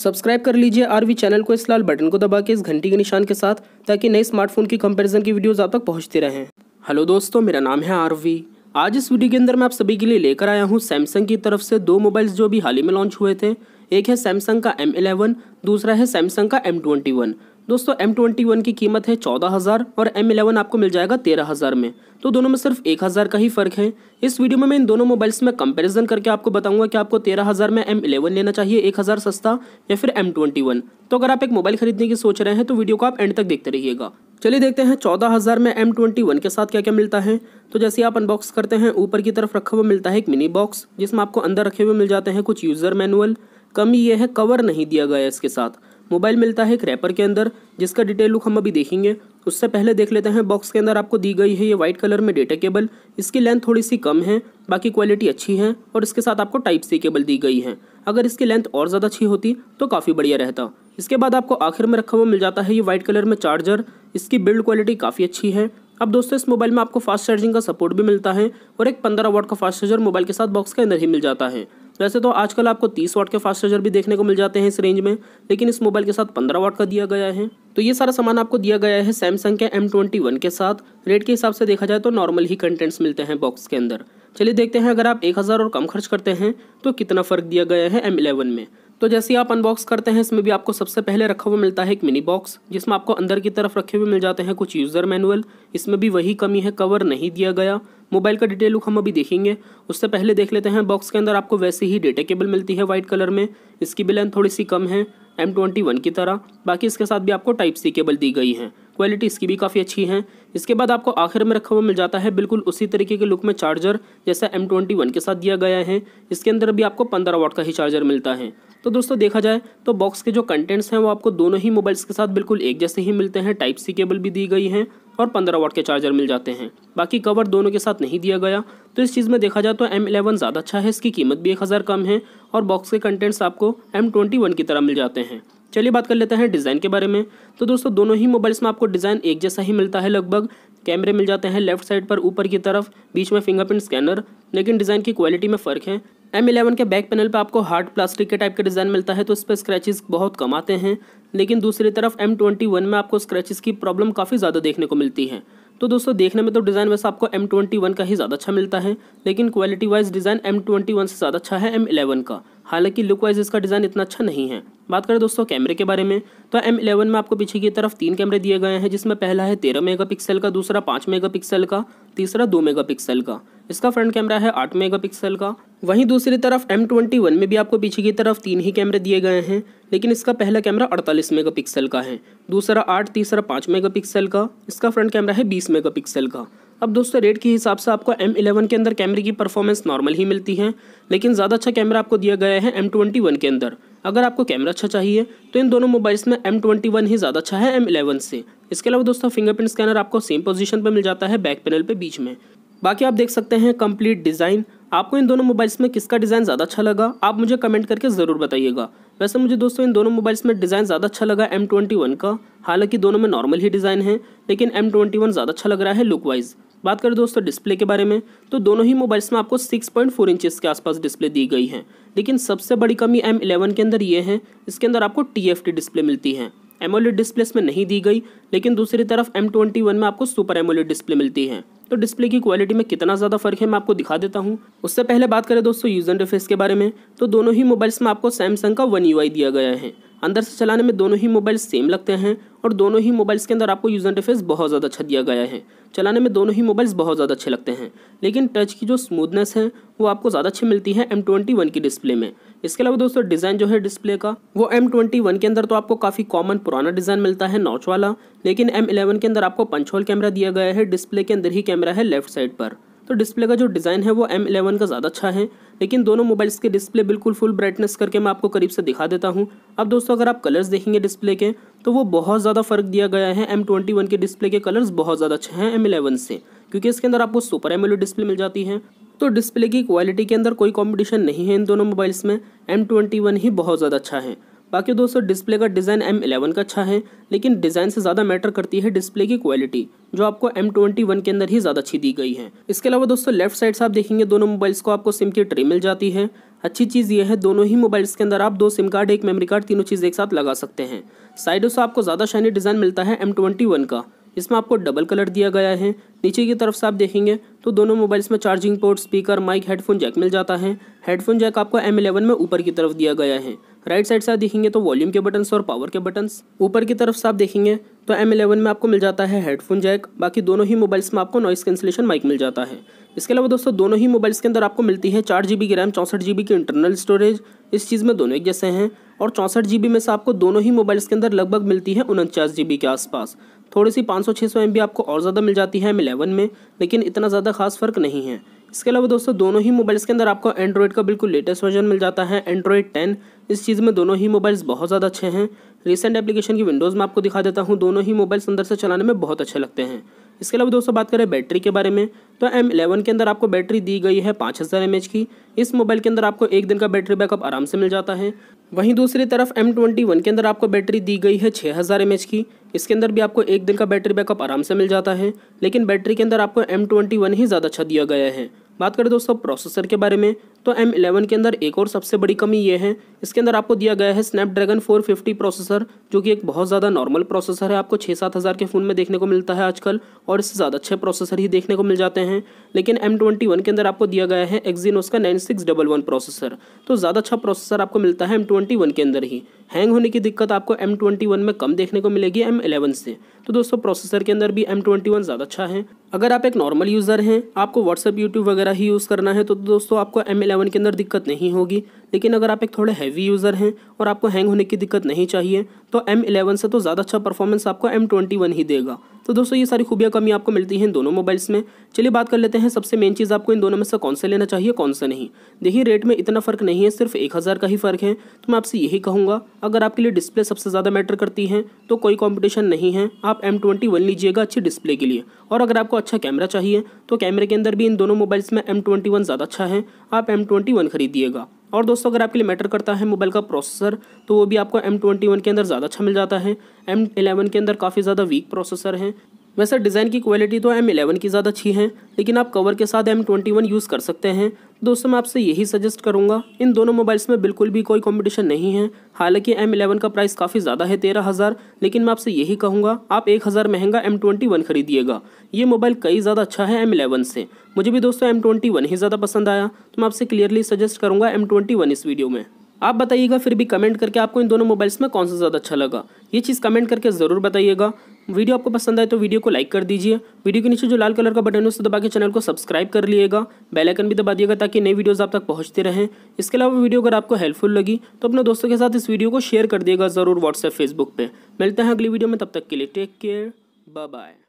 subscribe कर लीजिए RV channel को इस लाल बटन को दबा के इस घंटी के निशान के साथ ताकि नए स्मार्टफोन की कंपैरिजन की वीडियोस आप तक पहुंचती रहें हेलो दोस्तों मेरा नाम है आरवी आज इस वीडियो के अंदर मैं आप सभी के लिए लेकर आया हूँ सैमसंग की तरफ से दो मोबाइल्स जो अभी हाल ही में लॉन्च हुए थे एक है सैमसंग का एम इलेवन दूसरा है सैमसंग का एम ट्वेंटी वन दोस्तों एम ट्वेंटी वन की कीमत है चौदह हज़ार और एम इलेवन आपको मिल जाएगा तेरह हज़ार में तो दोनों में सिर्फ एक हज़ार का ही फ़र्क है इस वीडियो में मैं इन दोनों मोबाइल्स में कंपैरिजन करके आपको बताऊंगा कि आपको तेरह हज़ार में एम एलेवन लेना चाहिए एक हज़ार सस्ता या फिर एम ट्वेंटी वन तो अगर आप एक मोबाइल खरीदने की सोच रहे हैं तो वीडियो को आप एंड तक देखते रहिएगा चलिए देखते हैं चौदह हज़ार में एम ट्वेंटी वन के साथ क्या क्या मिलता है तो जैसे आप अनबॉक्स करते हैं ऊपर की तरफ रखा हुआ मिलता है एक मिनी बॉक्स जिसमें आपको अंदर रखे हुए मिल जाते हैं कुछ यूज़र मैनुअल कमी यह है कवर नहीं दिया गया है इसके साथ मोबाइल मिलता है एक रैपर के अंदर जिसका डिटेल लुक हम अभी देखेंगे उससे पहले देख लेते हैं बॉक्स के अंदर आपको दी गई है ये वाइट कलर में डेटा केबल इसकी लेंथ थोड़ी सी कम है बाकी क्वालिटी अच्छी है और इसके साथ आपको टाइप सी केबल दी गई है अगर इसकी लेंथ और ज़्यादा अच्छी होती तो काफ़ी बढ़िया रहता इसके बाद आपको आखिर में रखा हुआ मिल जाता है ये वाइट कलर में चार्जर इसकी बिल्ड क्वालिटी काफ़ी अच्छी है अब दोस्तों इस मोबाइल में आपको फास्ट चार्जिंग का सपोर्ट भी मिलता है और एक पंद्रह वाट का फास्ट चार्जर मोबाइल के साथ बॉक्स के अंदर ही मिल जाता है वैसे तो आजकल आपको 30 वाट के फास्ट चार्जर भी देखने को मिल जाते हैं इस रेंज में लेकिन इस मोबाइल के साथ 15 वाट का दिया गया है तो ये सारा सामान आपको दिया गया है सैमसंग के एम के साथ रेट के हिसाब से देखा जाए तो नॉर्मल ही कंटेंट्स मिलते हैं बॉक्स के अंदर चलिए देखते हैं अगर आप एक हज़ार और कम खर्च करते हैं तो कितना फ़र्क दिया गया है एम में तो जैसे आप अनबॉक्स करते हैं इसमें भी आपको सबसे पहले रखा हुआ मिलता है एक मिनी बॉक्स जिसमें आपको अंदर की तरफ रखे हुए मिल जाते हैं कुछ यूज़र मैनुअल इसमें भी वही कमी है कवर नहीं दिया गया मोबाइल का डिटेल लुक हम अभी देखेंगे उससे पहले देख लेते हैं बॉक्स के अंदर आपको वैसे ही डेटा केबल मिलती है वाइट कलर में इसकी बिलेंथ थोड़ी सी कम है एम ट्वेंटी वन की तरह बाकी इसके साथ भी आपको टाइप सी केबल दी गई है क्वालिटी इसकी भी काफ़ी अच्छी है इसके बाद आपको आखिर में रखा हुआ मिल जाता है बिल्कुल उसी तरीके के लुक में चार्जर जैसा एम ट्वेंटी वन के साथ दिया गया है इसके अंदर भी आपको पंद्रह वाट का ही चार्जर मिलता है तो दोस्तों देखा जाए तो बॉक्स के जो कंटेंट्स हैं वो आपको दोनों ही मोबाइल्स के साथ बिल्कुल एक जैसे ही मिलते हैं टाइप सी केबल भी दी गई है और पंद्रह वाट के चार्जर मिल जाते हैं बाकी कवर दोनों के साथ नहीं दिया गया तो इस चीज़ में देखा जाए तो एम इलेवन ज़्यादा अच्छा है इसकी कीमत भी एक हज़ार कम है और बॉक्स के कंटेंट्स आपको एम ट्वेंटी वन की तरह मिल जाते हैं चलिए बात कर लेते हैं डिज़ाइन के बारे में तो दोस्तों दोनों ही मोबाइल्स में आपको डिज़ाइन एक जैसा ही मिलता है लगभग कैमरे मिल जाते हैं लेफ्ट साइड पर ऊपर की तरफ बीच में फिंगरप्रिंट स्कैनर लेकिन डिज़ाइन की क्वालिटी में फ़र्क है एम इलेवन के बैक पैनल पर आपको हार्ड प्लास्टिक के टाइप का डिज़ाइन मिलता है तो इस पर स्क्रैचेस बहुत कम आते हैं लेकिन दूसरी तरफ एम ट्वेंटी वन में आपको स्क्रैचेस की प्रॉब्लम काफ़ी ज़्यादा देखने को मिलती है तो दोस्तों देखने में तो डिज़ाइन वैसे आपको एम ट्वेंटी वन का ही ज़्यादा अच्छा मिलता है लेकिन quality wise design M twenty one से ज़्यादा अच्छा है एम इलेवन का हालांकि लुक वाइज इसका डिज़ाइन इतना अच्छा नहीं है बात करें दोस्तों कैमरे के बारे में तो एम इलेवन में आपको पीछे की तरफ तीन कैमरे दिए गए हैं जिसमें पहला है तेरह मेगापिक्सल का दूसरा पाँच मेगापिक्सल का तीसरा दो मेगापिक्सल का इसका फ्रंट कैमरा है आठ मेगापिक्सल का वहीं दूसरी तरफ एम ट्वेंटी वन में भी आपको पीछे की तरफ तीन ही कैमरे दिए गए हैं लेकिन इसका पहला कैमरा अड़तालीस मेगा का है दूसरा आठ तीसरा पाँच मेगा का इसका फ्रंट कैमरा है बीस मेगा का अब दोस्तों रेट के हिसाब से आपको एम इलेवन के अंदर कैमरे की परफॉर्मेंस नॉर्मल ही मिलती है लेकिन ज़्यादा अच्छा कैमरा आपको दिया गया है एम ट्वेंटी वन के अंदर अगर आपको कैमरा अच्छा चाहिए तो इन दोनों मोबाइल्स में एम ट्वेंटी वन ही ज़्यादा अच्छा है एम इलेवन से इसके अलावा दोस्तों फिंगरप्रिंट स्कैनर आपको सेम पोजीशन पर मिल जाता है बैक पैनल पर बीच में बाकी आप देख सकते हैं कंप्लीट डिज़ाइन आपको इन दोनों मोबाइल्स में किसका डिज़ाइन ज़्यादा अच्छा लगा आप मुझे कमेंट करके ज़रूर बताइएगा वैसे मुझे दोस्तों इन दोनों मोबाइल्स में डिज़ाइन ज़्यादा अच्छा लगा एम ट्वेंटी वन का हालांकि दोनों में नॉर्मल ही डिज़ाइन है लेकिन एम ट्वेंटी वन ज़्यादा अच्छा लग रहा है लुक वाइज़ बात करें दोस्तों डिस्प्ले के बारे में तो दोनों ही मोबाइल्स में आपको 6.4 पॉइंट इंचेस के आसपास डिस्प्ले दी गई है लेकिन सबसे बड़ी कमी एम इलेवन के अंदर ये है इसके अंदर आपको टी डिस्प्ले मिलती है एमोलिड डिस्प्ले इसमें नहीं दी गई लेकिन दूसरी तरफ एम ट्वेंटी वन में आपको सुपर एमोलिड डिस्प्ले मिलती है तो डिस्प्ले की क्वालिटी में कितना ज़्यादा फर्क है मैं आपको दिखा देता हूँ उससे पहले बात करें दोस्तों यूज़र इंटरफेस के बारे में तो दोनों ही मोबाइल्स में आपको सैमसंग का वन यू दिया गया है अंदर से चलाने में दोनों ही मोबाइल सेम लगते हैं और दोनों ही मोबाइल्स के अंदर आपको यूज़र इंटरफेस बहुत ज़्यादा अच्छा दिया गया है चलाने में दोनों ही मोबाइल्स बहुत ज़्यादा अच्छे लगते हैं लेकिन टच की जो स्मूथनेस है वो आपको ज़्यादा अच्छी मिलती है एम ट्वेंटी वन की डिस्प्ले में इसके अलावा दोस्तों डिज़ाइन जो है डिस्प्ले का वो एम ट्वेंटी वन के अंदर तो आपको काफ़ी कॉमन पुराना डिज़ाइन मिलता है नॉच वाला लेकिन एम इलेवन के अंदर आपको पंचोल कैमरा दिया गया है डिस्प्ले के अंदर ही कैमरा है लेफ्ट साइड पर तो डिस्प्ले का जो डिज़ाइन है वो एम का ज़्यादा अच्छा है लेकिन दोनों मोबाइल्स के डिस्प्ले बिल्कुल फुल ब्राइटनेस करके मैं आपको करीब से दिखा देता हूँ अब दोस्तों अगर आप कलर्स देखेंगे डिस्प्ले के तो वो बहुत ज़्यादा फ़र्क दिया गया है एम ट्वेंटी वन के डिस्प्ले के कलर्स बहुत ज़्यादा अच्छे हैं एम से क्योंकि इसके अंदर आपको सुपर एम डिस्प्ले मिल जाती है तो डिस्प्ले की क्वालिटी के अंदर कोई कॉम्पिटिशन नहीं है इन दोनों मोबाइल्स में एम ट्वेंटी वन ही बहुत ज़्यादा अच्छा है बाकी दोस्तों डिस्प्ले का डिज़ाइन एम एलेवन का अच्छा है लेकिन डिज़ाइन से ज़्यादा मैटर करती है डिस्प्ले की क्वालिटी जो आपको एम ट्वेंटी वन के अंदर ही ज़्यादा अच्छी दी गई है इसके अलावा दोस्तों लेफ्ट साइड से आप देखेंगे दोनों मोबाइल्स को आपको सिम की ट्रे मिल जाती है अच्छी चीज़ यह है दोनों ही मोबाइल्स के अंदर आप दो सिम कार्ड एक मेमरी कार्ड तीनों चीज़ एक साथ लगा सकते हैं साइडों से आपको ज़्यादा शाइनी डिज़ाइन मिलता है एम ट्वेंटी वन का इसमें आपको डबल कलर दिया गया है नीचे की तरफ से आप देखेंगे तो दोनों मोबाइल्स में charging port speaker mic headphone jack मिल जाता है हेडफोन जैक आपको एम इलेवन में ऊपर की तरफ दिया गया है राइट साइड से आप देखेंगे तो वॉल्यूम के बटन्स और पावर के बटन्स ऊपर की तरफ से आप देखेंगे तो एम एलेवन में आपको मिल जाता है हेडफोन जैक बाकी दोनों ही मोबाइल्स में आपको नॉइस कैंसिलेशन माइक मिल जाता है इसके अलावा दोस्तों दोनों ही मोबाइल्स के अंदर आपको मिलती है चार जी बी की रैम चौंसठ जी बी की इंटरनल स्टोरेज इस चीज़ में दोनों एक जैसे हैं और चौंसठ जी बी में से आपको दोनों ही मोबाइल्स के अंदर लगभग मिलती है उनचास जी बी के आसपास थोड़ी सी पाँच सौ छः सौ एम बी आपको और ज़्यादा मिल जाती है एम एलेवन में लेकिन इतना ज़्यादा खास फ़र्क नहीं है इसके अलावा दोस्तों दोनों ही मोबाइल्स के अंदर आपको एंड्रॉयड का बिल्कुल लेटेस्ट वर्जन मिल जाता है एंड्रॉयड टेन इस चीज़ में दोनों ही मोबाइल्स बहुत ज़्यादा अच्छे हैं रिसेंट एप्लीकेशन की विंडोज़ में आपको दिखा देता हूँ दोनों ही मोबाइल्स अंदर से चलाने में बहुत अच्छे लगते हैं इसके अलावा दोस्तों बात करें बैटरी के बारे में तो एम इलेवन के अंदर आपको बैटरी दी गई है पाँच हज़ार एम एच की इस मोबाइल के अंदर आपको एक दिन का बैटरी बैकअप आराम से मिल जाता है वहीं दूसरी तरफ एम ट्वेंटी वन के अंदर आपको बैटरी दी गई है छः हज़ार एम एच की इसके अंदर भी आपको एक दिन का बैटरी बैकअप आराम से मिल जाता है लेकिन बैटरी के अंदर आपको एम ही ज़्यादा अच्छा दिया गया है बात करें दोस्तों प्रोसेसर के बारे में तो M11 के अंदर एक और सबसे बड़ी कमी ये है इसके अंदर आपको दिया गया है स्नैपड्रैगन 450 प्रोसेसर जो कि एक बहुत ज़्यादा नॉर्मल प्रोसेसर है आपको छः सात हज़ार के फ़ोन में देखने को मिलता है आजकल और इससे ज़्यादा अच्छे प्रोसेसर ही देखने को मिल जाते हैं लेकिन M21 के अंदर आपको दिया गया है एक्जीनोस का नाइन प्रोसेसर तो ज़्यादा अच्छा प्रोसेसर आपको मिलता है एम के अंदर ही हैंग होने की दिक्कत आपको एम में कम देखने को मिलेगी एम से तो दोस्तों प्रोसेसर के अंदर भी एम ज़्यादा अच्छा है अगर आप एक नॉर्मल यूज़र हैं आपको व्हाट्सअप यूट्यूब वगैरह ही यूज़ करना है तो दोस्तों आपको एम इलेवन के अंदर दिक्कत नहीं होगी लेकिन अगर आप एक थोड़े हैवी यूज़र हैं और आपको हैंग होने की दिक्कत नहीं चाहिए तो M11 से तो ज़्यादा अच्छा परफॉर्मेंस आपको M21 ही देगा तो दोस्तों ये सारी खूबियाँ कमी आपको मिलती हैं दोनों मोबाइल्स में चलिए बात कर लेते हैं सबसे मेन चीज़ आपको इन दोनों में से कौन सा लेना चाहिए कौन सा नहीं देखिए रेट में इतना फ़र्क नहीं है सिर्फ एक हज़ार का ही फ़र्क है तो मैं आपसे यही कहूँगा अगर आपके लिए डिस्प्ले सबसे ज़्यादा मैटर करती है तो कोई कॉम्पिटिशन नहीं है आप एम लीजिएगा अच्छी डिस्प्ले के लिए और अगर आपको अच्छा कैमरा चाहिए तो कैमरे के अंदर भी इन दोनों मोबाइल्स में एम ज़्यादा अच्छा है आप एम खरीदिएगा और दोस्तों अगर आपके लिए मैटर करता है मोबाइल का प्रोसेसर तो वो भी आपको एम ट्वेंटी वन के अंदर ज़्यादा अच्छा मिल जाता है एम एलेवन के अंदर काफ़ी ज़्यादा वीक प्रोसेसर है वैसे डिज़ाइन की क्वालिटी तो एम एलेवन की ज़्यादा अच्छी है लेकिन आप कवर के साथ एम ट्वेंटी वन यूज़ कर सकते हैं दोस्तों मैं आपसे यही सजेस्ट करूंगा इन दोनों मोबाइल्स में बिल्कुल भी कोई कंपटीशन नहीं है हालांकि एम इलेवन का प्राइस काफ़ी ज़्यादा है तेरह हज़ार लेकिन मैं आपसे यही कहूँगा आप एक हज़ार महंगा एम ट्वेंटी वन खरीदिएगा ये मोबाइल कई ज़्यादा अच्छा है एम इलेवन से मुझे भी दोस्तों एम ट्वेंटी वन ही ज़्यादा पसंद आया तो मैं आपसे क्लियरली सजेस्ट करूँगा एम ट्वेंटी वन इस वीडियो में आप बताइएगा फिर भी कमेंट करके आपको इन दोनों मोबाइल्स में कौन सा ज़्यादा अच्छा लगा ये चीज़ कमेंट करके ज़रूर बताइएगा वीडियो आपको पसंद आए तो वीडियो को लाइक कर दीजिए वीडियो के नीचे जो लाल कलर का बटन है उसे दबा के चैनल को सब्सक्राइब कर लिएगा बेलाइकन भी दबा दिएगा ताकि नई वीडियोज़ आप तक पहुँचते रहें इसके अलावा वीडियो अगर आपको हेल्पफुल लगी तो अपने दोस्तों के साथ इस वीडियो को शेयर कर दिएगा ज़रूर व्हाट्सएप फेसबुक पर मिलते हैं अगली वीडियो में तब तक के लिए टेक केयर बाय बाय